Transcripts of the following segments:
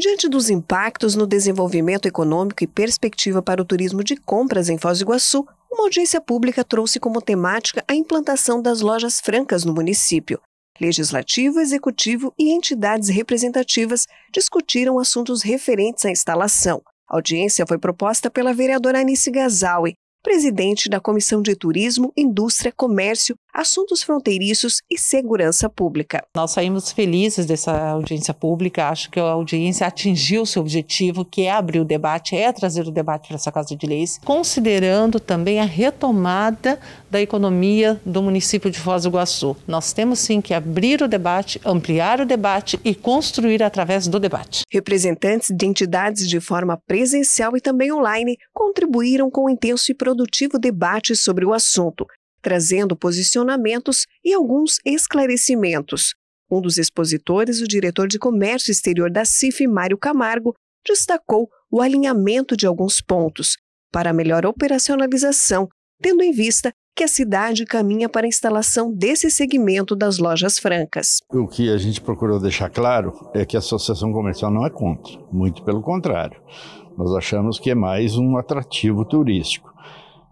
Diante dos impactos no desenvolvimento econômico e perspectiva para o turismo de compras em Foz do Iguaçu, uma audiência pública trouxe como temática a implantação das lojas francas no município. Legislativo, executivo e entidades representativas discutiram assuntos referentes à instalação. A audiência foi proposta pela vereadora Anice Gazawi, presidente da Comissão de Turismo, Indústria, Comércio, assuntos fronteiriços e segurança pública. Nós saímos felizes dessa audiência pública, acho que a audiência atingiu seu objetivo, que é abrir o debate, é trazer o debate para essa Casa de Leis, considerando também a retomada da economia do município de Foz do Iguaçu. Nós temos sim que abrir o debate, ampliar o debate e construir através do debate. Representantes de entidades de forma presencial e também online contribuíram com um intenso e produtivo debate sobre o assunto, trazendo posicionamentos e alguns esclarecimentos. Um dos expositores, o diretor de Comércio Exterior da CIF, Mário Camargo, destacou o alinhamento de alguns pontos para melhor operacionalização, tendo em vista que a cidade caminha para a instalação desse segmento das lojas francas. O que a gente procurou deixar claro é que a associação comercial não é contra, muito pelo contrário. Nós achamos que é mais um atrativo turístico.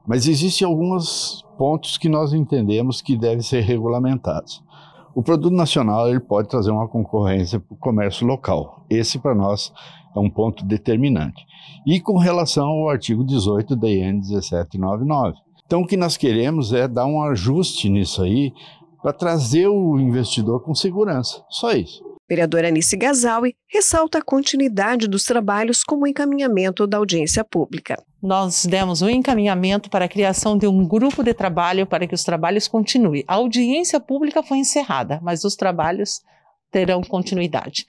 Mas existem algumas pontos que nós entendemos que devem ser regulamentados. O produto nacional ele pode trazer uma concorrência para o comércio local. Esse, para nós, é um ponto determinante. E com relação ao artigo 18 da IN 1799. Então, o que nós queremos é dar um ajuste nisso aí para trazer o investidor com segurança. Só isso. Vereadora Anice Gazaui ressalta a continuidade dos trabalhos como encaminhamento da audiência pública. Nós demos um encaminhamento para a criação de um grupo de trabalho para que os trabalhos continuem. A audiência pública foi encerrada, mas os trabalhos terão continuidade.